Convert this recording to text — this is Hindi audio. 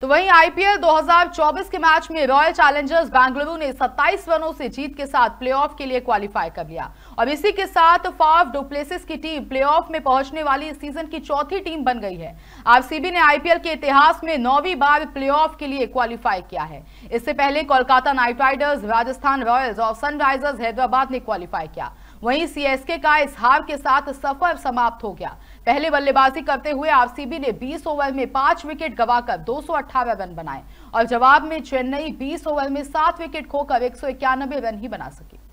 तो वहीं आईपीएल 2024 के मैच में रॉयल चैलेंजर्स बेंगलुरु ने 27 रनों से जीत के साथ प्लेऑफ के लिए क्वालिफाई कर लिया और इसी के साथ फाफ डुप्लेसिस की टीम प्लेऑफ में पहुंचने वाली इस सीजन की चौथी टीम बन गई है आरसीबी ने आईपीएल के इतिहास में नौवीं बार प्लेऑफ के लिए क्वालिफाई किया है इससे पहले Kolkata Knight Riders Rajasthan Royals और सनराइजर्स हैदराबाद ने क्वालिफाई किया वहीं सीएसके का इस हार के साथ सफर समाप्त हो गया पहले बल्लेबाजी करते हुए आरसीबी ने 20 ओवर में पांच विकेट गवाकर दो रन बनाए और जवाब में चेन्नई 20 ओवर में सात विकेट खोकर एक रन ही बना सकी